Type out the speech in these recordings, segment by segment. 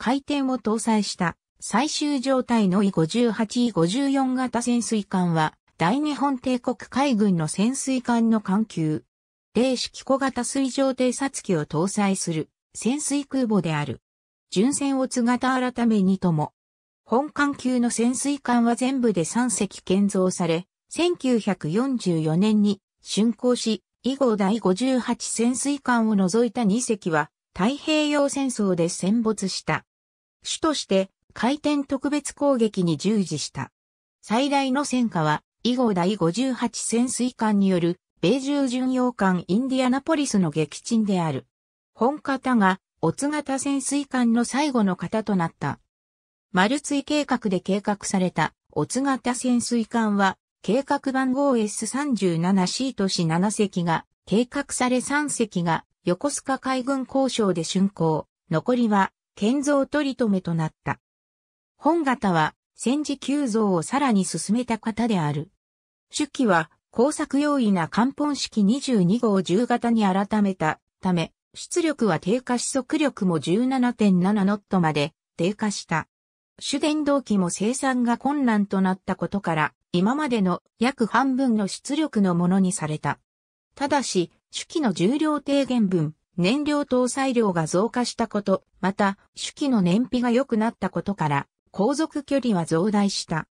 回転を搭載した最終状態の E58E54 型潜水艦は、大日本帝国海軍の潜水艦の艦級、零式小型水上偵察機を搭載する潜水空母である。巡船をが型改めにとも、本艦級の潜水艦は全部で3隻建造され、1944年に竣工し、以後第58潜水艦を除いた2隻は太平洋戦争で戦没した。主として回転特別攻撃に従事した。最大の戦果は、以後第58潜水艦による米中巡洋艦インディアナポリスの撃沈である。本型が、オツ型潜水艦の最後の型となった。丸つい計画で計画された、オツ型潜水艦は、計画番号 S37C とし7隻が、計画され3隻が、横須賀海軍交渉で竣工。残りは、建造取り留めとなった。本型は戦時急増をさらに進めた方である。手記は工作用意な漢本式22号10型に改めたため、出力は低下し速力も17.7ノットまで低下した。主電動機も生産が困難となったことから、今までの約半分の出力のものにされた。ただし、手記の重量低減分、燃料搭載量が増加したこと、また、手機の燃費が良くなったことから、航続距離は増大した。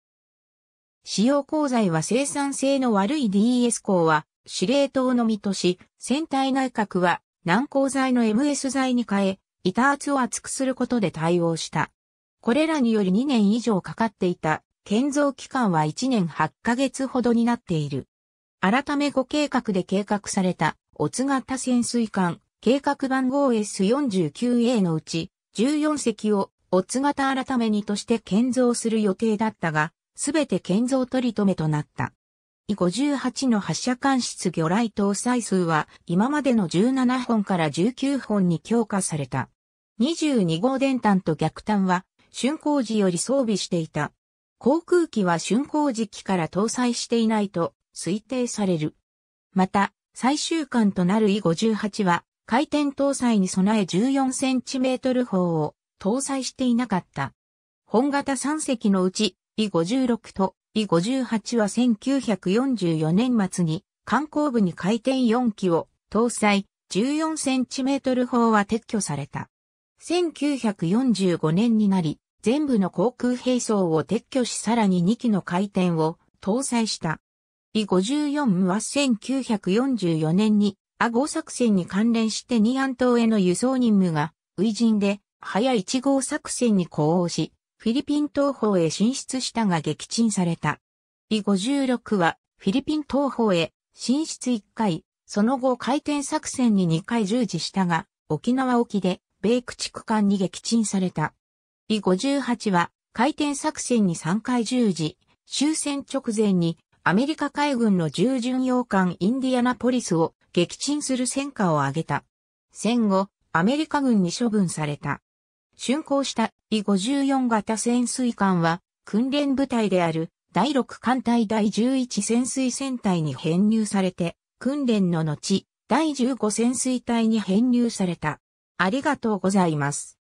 使用鋼材は生産性の悪い DS 鋼は司令塔のみとし、船体内閣は軟鋼材の MS 材に変え、板厚を厚くすることで対応した。これらにより2年以上かかっていた建造期間は1年8ヶ月ほどになっている。改めご計画で計画された、お津型潜水艦、計画番号 S49A のうち14隻をオッツ型改めにとして建造する予定だったが、すべて建造取り留めとなった。58の発射管室魚雷搭載数は今までの17本から19本に強化された。22号電端と逆端は竣工時より装備していた。航空機は竣工時期から搭載していないと推定される。また、最終巻となる E58 は回転搭載に備え 14cm 砲を搭載していなかった。本型3隻のうち、E56 と E58 は1944年末に観光部に回転4機を搭載 14cm 砲は撤去された。1945年になり、全部の航空兵装を撤去しさらに2機の回転を搭載した。E54 は1944年にア号作戦に関連してニアン島への輸送任務が、ウイジンで、早1号作戦に呼応し、フィリピン東方へ進出したが撃沈された。イ56は、フィリピン東方へ、進出1回、その後回転作戦に2回従事したが、沖縄沖で、米駆逐艦に撃沈された。イ58は、回転作戦に3回従事、終戦直前にアメリカ海軍の従巡洋艦インディアナポリスを撃沈する戦果を挙げた。戦後、アメリカ軍に処分された。竣工した e 54型潜水艦は、訓練部隊である第6艦隊第11潜水戦隊に編入されて、訓練の後、第15潜水隊に編入された。ありがとうございます。